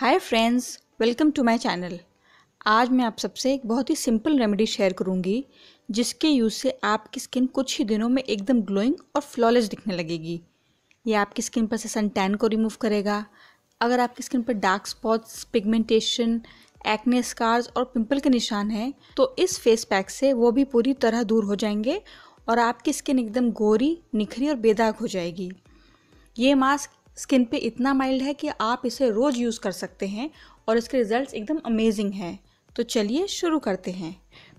hi friends welcome to my channel आज मैं आप सबसे एक बहुत ही सिंपल रेमेडी शेयर करूंगी जिसके यूज़ से आपकी स्किन कुछ ही दिनों में एकदम ग्लोइंग और फ्लॉलेस दिखने लगेगी ये आपकी स्किन पर से सन टैन को रिमूव करेगा अगर आपकी स्किन पर dark spots pigmentation acne scars और पिंपल के निशान हैं तो इस फेस पैक से वो भी पूरी तरह दूर हो जाएंगे और आपकी स्किन एकदम गोरी निखरी और बेदाग हो जाएगी ये मास्क स्किन पे इतना माइल्ड है कि आप इसे रोज़ यूज़ कर सकते हैं और इसके रिज़ल्ट एकदम अमेजिंग हैं तो चलिए शुरू करते हैं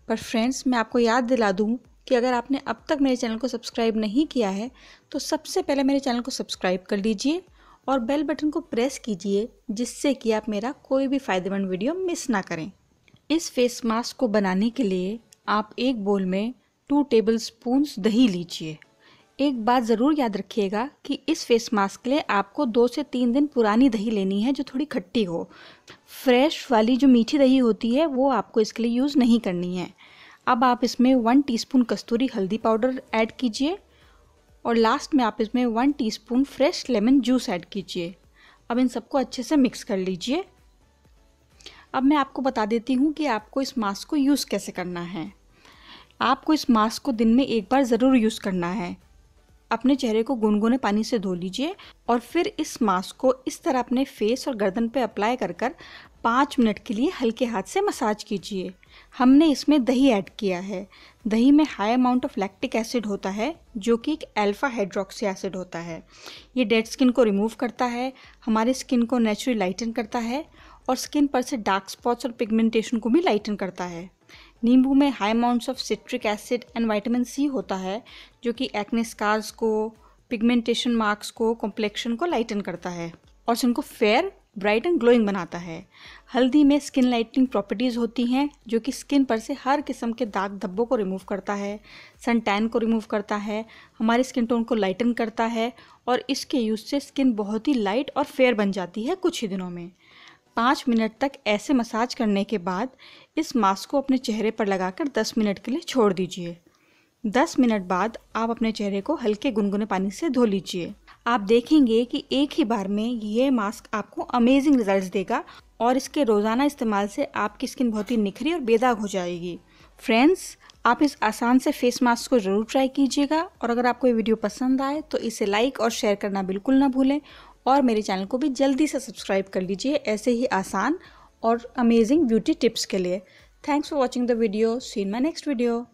पर फ्रेंड्स मैं आपको याद दिला दूँ कि अगर आपने अब तक मेरे चैनल को सब्सक्राइब नहीं किया है तो सबसे पहले मेरे चैनल को सब्सक्राइब कर लीजिए और बेल बटन को प्रेस कीजिए जिससे कि आप मेरा कोई भी फ़ायदेमंद वीडियो मिस ना करें इस फेस मास्क को बनाने के लिए आप एक बोल में टू टेबल स्पून दही लीजिए एक बात ज़रूर याद रखिएगा कि इस फेस मास्क के लिए आपको दो से तीन दिन पुरानी दही लेनी है जो थोड़ी खट्टी हो फ्रेश वाली जो मीठी दही होती है वो आपको इसके लिए यूज़ नहीं करनी है अब आप इसमें वन टीस्पून कस्तूरी हल्दी पाउडर ऐड कीजिए और लास्ट में आप इसमें one teaspoon fresh lemon juice add कीजिए अब इन सबको अच्छे से मिक्स कर लीजिए अब मैं आपको बता देती हूँ कि आपको इस मास्क को यूज़ कैसे करना है आपको इस मास्क को दिन में एक बार ज़रूर यूज़ करना है अपने चेहरे को गुनगुने पानी से धो लीजिए और फिर इस मास्क को इस तरह अपने फेस और गर्दन पर अप्लाई कर कर पाँच मिनट के लिए हल्के हाथ से मसाज कीजिए हमने इसमें दही ऐड किया है दही में high amount of lactic acid होता है जो कि एक अल्फ़ा हाइड्रोक्सी एसिड होता है ये डेड स्किन को रिमूव करता है हमारे स्किन को नेचुरली लाइटन करता है और स्किन पर से डार्क स्पॉट्स और पिगमेंटेशन को भी लाइटन करता है नींबू में high amounts of citric acid and vitamin C होता है जो कि एक्ने स्कार्स को पिगमेंटेशन मार्क्स को कॉम्प्लेक्शन को लाइटन करता है और उनको फेयर ब्राइट एंड ग्लोइंग बनाता है हल्दी में स्किन लाइटनिंग प्रॉपर्टीज़ होती हैं जो कि स्किन पर से हर किस्म के दाग धब्बों को रिमूव करता है सन टैन को रिमूव करता है हमारे स्किन टोन को लाइटन करता है और इसके यूज़ से स्किन बहुत ही लाइट और फेयर बन जाती है कुछ ही दिनों में पाँच मिनट तक ऐसे मसाज करने के बाद इस मास्क को अपने चेहरे पर लगाकर दस मिनट के लिए छोड़ दीजिए दस मिनट बाद आप अपने चेहरे को हल्के गुनगुने पानी से धो लीजिए आप देखेंगे कि एक ही बार में ये मास्क आपको अमेजिंग रिजल्ट देगा और इसके रोज़ाना इस्तेमाल से आपकी स्किन बहुत ही निखरी और बेदाग हो जाएगी फ्रेंड्स आप इस आसान से फेस मास्क को ज़रूर ट्राई कीजिएगा और अगर आपको ये वीडियो पसंद आए तो इसे लाइक और शेयर करना बिल्कुल ना भूलें और मेरे चैनल को भी जल्दी से सब्सक्राइब कर लीजिए ऐसे ही आसान और अमेजिंग ब्यूटी टिप्स के लिए thanks for watching the video see in my next video